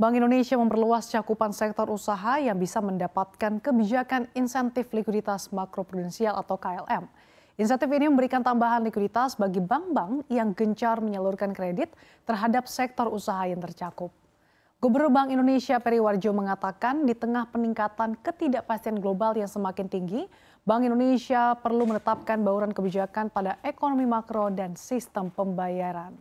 Bank Indonesia memperluas cakupan sektor usaha yang bisa mendapatkan kebijakan insentif likuiditas makroprudensial atau KLM. Insentif ini memberikan tambahan likuiditas bagi bank-bank yang gencar menyalurkan kredit terhadap sektor usaha yang tercakup. Gubernur Bank Indonesia Peri Warjo mengatakan di tengah peningkatan ketidakpastian global yang semakin tinggi, Bank Indonesia perlu menetapkan bauran kebijakan pada ekonomi makro dan sistem pembayaran.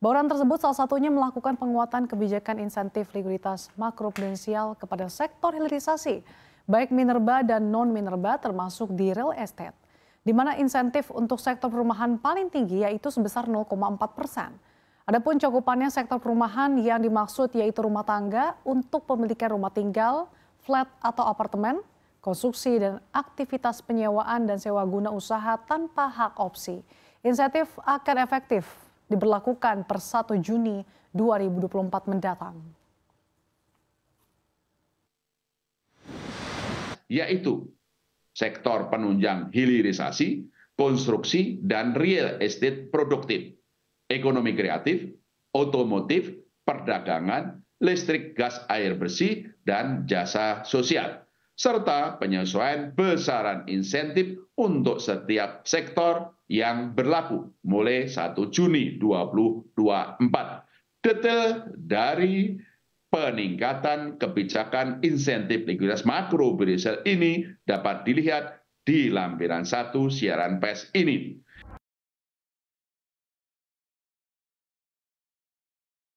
Bauran tersebut salah satunya melakukan penguatan kebijakan insentif likuiditas makroprudensial kepada sektor hilirisasi, baik minerba dan non-minerba termasuk di real estate, di mana insentif untuk sektor perumahan paling tinggi yaitu sebesar 0,4 persen. Adapun cakupannya sektor perumahan yang dimaksud yaitu rumah tangga untuk pemilikan rumah tinggal, flat atau apartemen, konstruksi dan aktivitas penyewaan dan sewa guna usaha tanpa hak opsi. Insentif akan efektif diberlakukan per 1 Juni 2024 mendatang. Yaitu sektor penunjang hilirisasi, konstruksi, dan real estate produktif, ekonomi kreatif, otomotif, perdagangan, listrik, gas, air bersih, dan jasa sosial, serta penyesuaian besaran insentif untuk setiap sektor yang berlaku mulai 1 Juni 2024. Detail dari peningkatan kebijakan insentif likuiditas makro ini dapat dilihat di lampiran satu siaran pers ini.